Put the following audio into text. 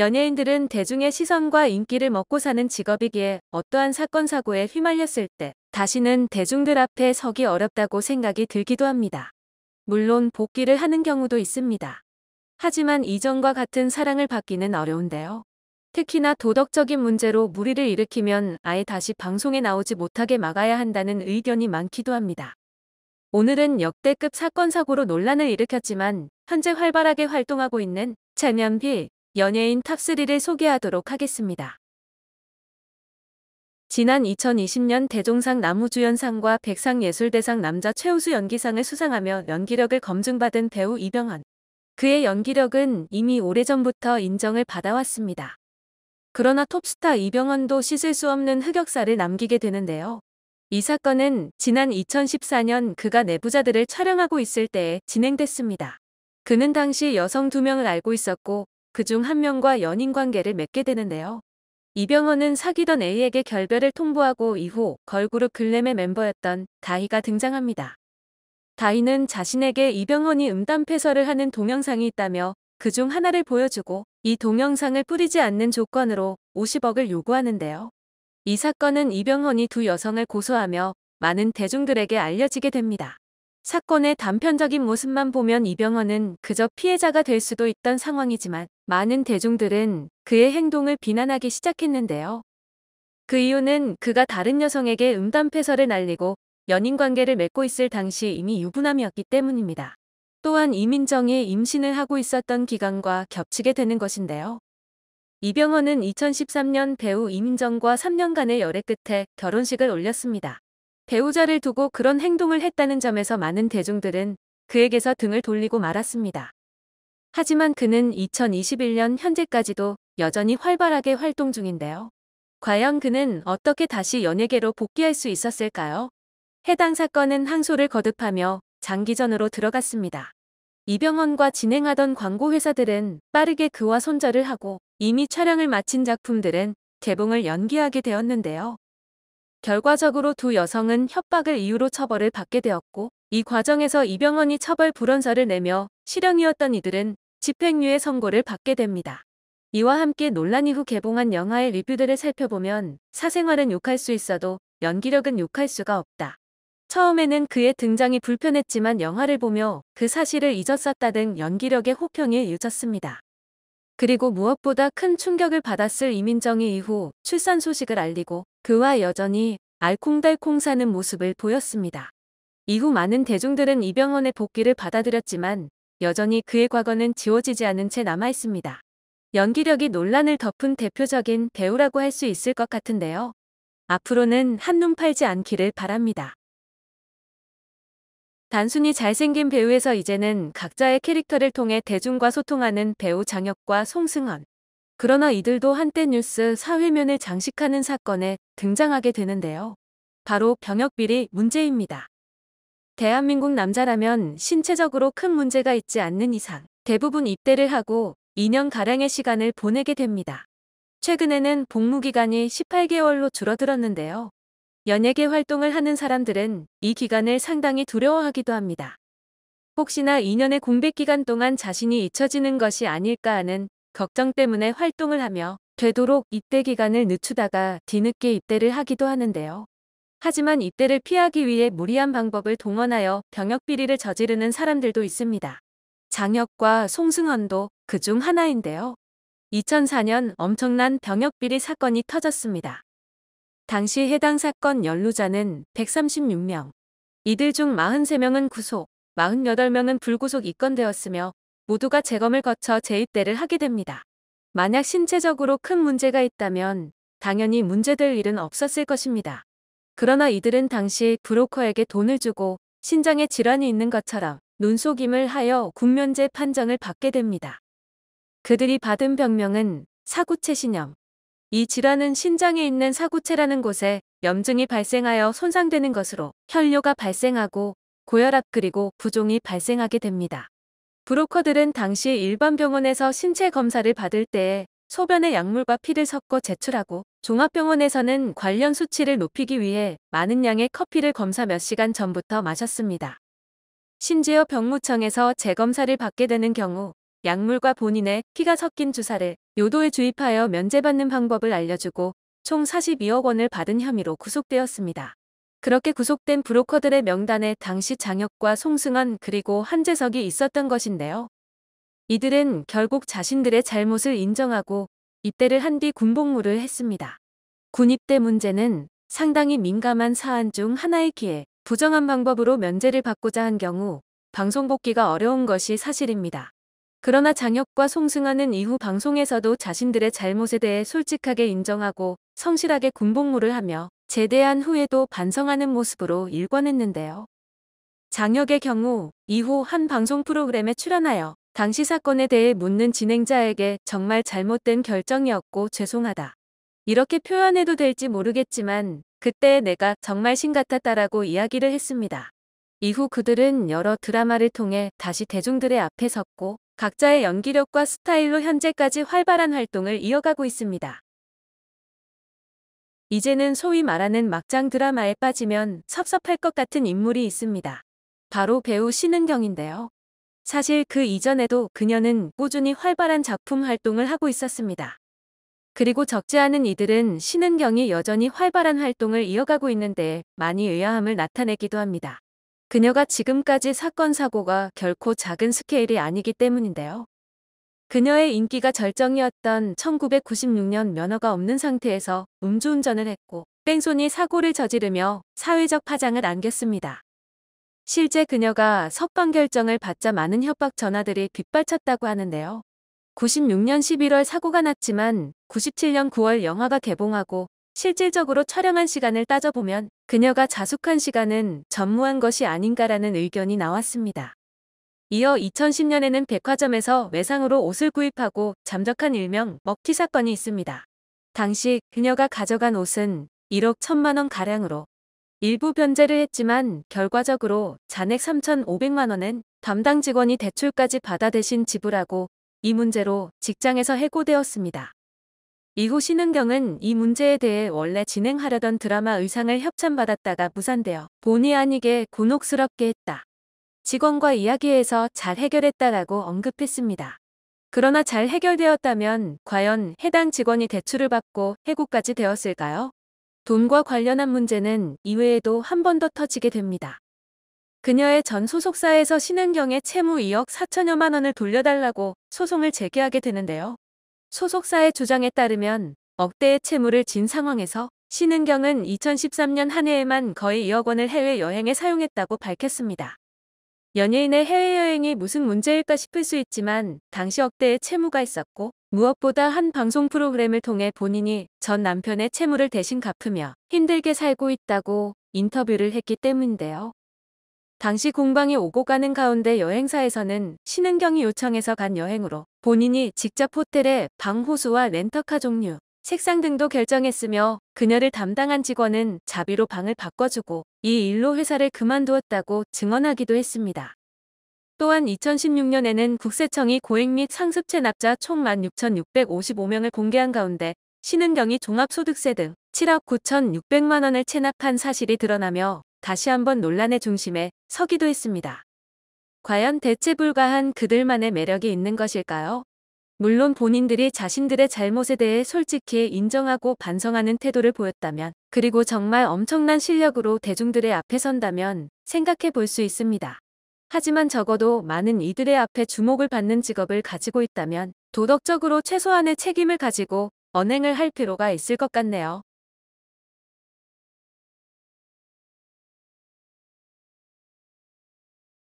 연예인들은 대중의 시선과 인기를 먹고 사는 직업이기에 어떠한 사건 사고에 휘말렸을 때 다시는 대중들 앞에 서기 어렵다고 생각이 들기도 합니다. 물론 복귀를 하는 경우도 있습니다. 하지만 이전과 같은 사랑을 받기는 어려운데요. 특히나 도덕적인 문제로 무리를 일으키면 아예 다시 방송에 나오지 못하게 막아야 한다는 의견이 많기도 합니다. 오늘은 역대급 사건 사고로 논란을 일으켰지만 현재 활발하게 활동하고 있는 차면비, 연예인 탑3를 소개하도록 하겠습니다. 지난 2020년 대종상 나무주연상과 백상예술대상 남자 최우수 연기상을 수상하며 연기력을 검증받은 배우 이병헌. 그의 연기력은 이미 오래전부터 인정을 받아왔습니다. 그러나 톱스타 이병헌도 씻을 수 없는 흑역사를 남기게 되는데요. 이 사건은 지난 2014년 그가 내부자들을 촬영하고 있을 때에 진행됐습니다. 그는 당시 여성 2명을 알고 있었고 그중 한 명과 연인 관계를 맺게 되는데요. 이병헌은 사귀던 A에게 결별을 통보하고 이후 걸그룹 글램의 멤버였던 다희가 등장합니다. 다희는 자신에게 이병헌이 음담패설을 하는 동영상이 있다며 그 중 하나를 보여주고 이 동영상을 뿌리지 않는 조건으로 50억을 요구하는데요. 이 사건은 이병헌이 두 여성을 고소하며 많은 대중들에게 알려지게 됩니다. 사건의 단편적인 모습만 보면 이병헌은 그저 피해자가 될 수도 있던 상황이지만 많은 대중들은 그의 행동을 비난하기 시작했는데요. 그 이유는 그가 다른 여성에게 음담패설을 날리고 연인관계를 맺고 있을 당시 이미 유부남이었기 때문입니다. 또한 이민정이 임신을 하고 있었던 기간과 겹치게 되는 것인데요. 이병헌은 2013년 배우 이민정과 3년간의 열애 끝에 결혼식을 올렸습니다. 배우자를 두고 그런 행동을 했다는 점에서 많은 대중들은 그에게서 등을 돌리고 말았습니다. 하지만 그는 2021년 현재까지도 여전히 활발하게 활동 중인데요. 과연 그는 어떻게 다시 연예계로 복귀할 수 있었을까요? 해당 사건은 항소를 거듭하며 장기전으로 들어갔습니다. 이병헌과 진행하던 광고 회사들은 빠르게 그와 손절을 하고 이미 촬영을 마친 작품들은 개봉을 연기하게 되었는데요. 결과적으로 두 여성은 협박을 이유로 처벌을 받게 되었고 이 과정에서 이병헌이 처벌 불원서를 내며 실형이었던 이들은 집행유예 선고를 받게 됩니다. 이와 함께 논란 이후 개봉한 영화의 리뷰들을 살펴보면 사생활은 욕할 수 있어도 연기력은 욕할 수가 없다. 처음에는 그의 등장이 불편했지만 영화를 보며 그 사실을 잊었었다 등 연기력의 호평이 이어졌습니다. 그리고 무엇보다 큰 충격을 받았을 이민정이 이후 출산 소식을 알리고 그와 여전히 알콩달콩 사는 모습을 보였습니다. 이후 많은 대중들은 이병헌의 복귀를 받아들였지만 여전히 그의 과거는 지워지지 않은 채 남아있습니다. 연기력이 논란을 덮은 대표적인 배우라고 할 수 있을 것 같은데요. 앞으로는 한눈 팔지 않기를 바랍니다. 단순히 잘생긴 배우에서 이제는 각자의 캐릭터를 통해 대중과 소통하는 배우 장혁과 송승헌, 그러나 이들도 한때 뉴스 사회면에 장식하는 사건에 등장하게 되는데요. 바로 병역비리 문제입니다. 대한민국 남자라면 신체적으로 큰 문제가 있지 않는 이상 대부분 입대를 하고 2년가량의 시간을 보내게 됩니다. 최근에는 복무기간이 18개월로 줄어들었는데요. 연예계 활동을 하는 사람들은 이 기간을 상당히 두려워하기도 합니다. 혹시나 2년의 공백기간 동안 자신이 잊혀지는 것이 아닐까 하는 걱정 때문에 활동을 하며 되도록 입대 기간을 늦추다가 뒤늦게 입대를 하기도 하는데요. 하지만 입대를 피하기 위해 무리한 방법을 동원하여 병역 비리를 저지르는 사람들도 있습니다. 장혁과 송승헌도 그 중 하나인데요. 2004년 엄청난 병역 비리 사건이 터졌습니다. 당시 해당 사건 연루자는 136명. 이들 중 43명은 구속, 48명은 불구속 입건되었으며 모두가 재검을 거쳐 재입대를 하게 됩니다. 만약 신체적으로 큰 문제가 있다면 당연히 문제될 일은 없었을 것입니다. 그러나 이들은 당시 브로커에게 돈을 주고 신장에 질환이 있는 것처럼 눈속임을 하여 군면제 판정을 받게 됩니다. 그들이 받은 병명은 사구체 신염. 이 질환은 신장에 있는 사구체라는 곳에 염증이 발생하여 손상되는 것으로 혈뇨가 발생하고 고혈압 그리고 부종이 발생하게 됩니다. 브로커들은 당시 일반 병원에서 신체 검사를 받을 때에 소변에 약물과 피를 섞어 제출하고 종합병원에서는 관련 수치를 높이기 위해 많은 양의 커피를 검사 몇 시간 전부터 마셨습니다. 심지어 병무청에서 재검사를 받게 되는 경우 약물과 본인의 피가 섞인 주사를 요도에 주입하여 면제받는 방법을 알려주고 총 42억 원을 받은 혐의로 구속되었습니다. 그렇게 구속된 브로커들의 명단에 당시 장혁과 송승헌 그리고 한재석이 있었던 것인데요. 이들은 결국 자신들의 잘못을 인정하고 입대를 한 뒤 군복무를 했습니다. 군입대 문제는 상당히 민감한 사안 중 하나이기에 부정한 방법으로 면제를 받고자 한 경우 방송 복귀가 어려운 것이 사실입니다. 그러나 장혁과 송승헌은 이후 방송에서도 자신들의 잘못에 대해 솔직하게 인정하고 성실하게 군복무를 하며 제대한 후에도 반성하는 모습으로 일관했는데요. 장혁의 경우 이후 한 방송 프로그램에 출연하여 당시 사건에 대해 묻는 진행자에게 정말 잘못된 결정이었고 죄송하다. 이렇게 표현해도 될지 모르겠지만 그때 내가 정말 신 같았다라고 이야기를 했습니다. 이후 그들은 여러 드라마를 통해 다시 대중들의 앞에 섰고 각자의 연기력과 스타일로 현재까지 활발한 활동을 이어가고 있습니다. 이제는 소위 말하는 막장 드라마에 빠지면 섭섭할 것 같은 인물이 있습니다. 바로 배우 신은경인데요. 사실 그 이전에도 그녀는 꾸준히 활발한 작품 활동을 하고 있었습니다. 그리고 적지 않은 이들은 신은경이 여전히 활발한 활동을 이어가고 있는데 많이 의아함을 나타내기도 합니다. 그녀가 지금까지 사건 사고가 결코 작은 스케일이 아니기 때문인데요. 그녀의 인기가 절정이었던 1996년 면허가 없는 상태에서 음주운전을 했고 뺑소니 사고를 저지르며 사회적 파장을 안겼습니다. 실제 그녀가 석방 결정을 받자 많은 협박 전화들이 빗발쳤다고 하는데요. 96년 11월 사고가 났지만 97년 9월 영화가 개봉하고 실질적으로 촬영한 시간을 따져보면 그녀가 자숙한 시간은 전무한 것이 아닌가라는 의견이 나왔습니다. 이어 2010년에는 백화점에서 외상으로 옷을 구입하고 잠적한 일명 먹튀 사건이 있습니다. 당시 그녀가 가져간 옷은 1억 1천만 원 가량으로 일부 변제를 했지만 결과적으로 잔액 3,500만 원은 담당 직원이 대출까지 받아 대신 지불하고 이 문제로 직장에서 해고되었습니다. 이후 신은경은 이 문제에 대해 원래 진행하려던 드라마 의상을 협찬받았다가 무산되어 본의 아니게 곤혹스럽게 했다. 직원과 이야기해서 잘 해결했다라고 언급했습니다. 그러나 잘 해결되었다면 과연 해당 직원이 대출을 받고 해고까지 되었을까요? 돈과 관련한 문제는 이외에도 한 번 더 터지게 됩니다. 그녀의 전 소속사에서 신은경에 채무 2억 4천여만 원을 돌려달라고 소송을 제기하게 되는데요. 소속사의 주장에 따르면 억대의 채무를 진 상황에서 신은경은 2013년 한 해에만 거의 2억 원을 해외 여행에 사용했다고 밝혔습니다. 연예인의 해외여행이 무슨 문제일까 싶을 수 있지만 당시 억대의 채무가 있었고 무엇보다 한 방송 프로그램을 통해 본인이 전 남편의 채무를 대신 갚으며 힘들게 살고 있다고 인터뷰를 했기 때문인데요. 당시 공방이 오고 가는 가운데 여행사에서는 신은경이 요청해서 간 여행으로 본인이 직접 호텔에 방 호수와 렌터카 종류, 책상 등도 결정했으며 그녀를 담당한 직원은 자비로 방을 바꿔주고 이 일로 회사를 그만두었다고 증언하기도 했습니다. 또한 2016년에는 국세청이 고액 및 상습 체납자 총 16,655명을 공개한 가운데 신은경이 종합소득세 등 7억 9,600만 원을 체납한 사실이 드러나며 다시 한번 논란의 중심에 서기도 했습니다. 과연 대체 불가한 그들만의 매력이 있는 것일까요? 물론 본인들이 자신들의 잘못에 대해 솔직히 인정하고 반성하는 태도를 보였다면 그리고 정말 엄청난 실력으로 대중들의 앞에 선다면 생각해 볼 수 있습니다. 하지만 적어도 많은 이들의 앞에 주목을 받는 직업을 가지고 있다면 도덕적으로 최소한의 책임을 가지고 언행을 할 필요가 있을 것 같네요.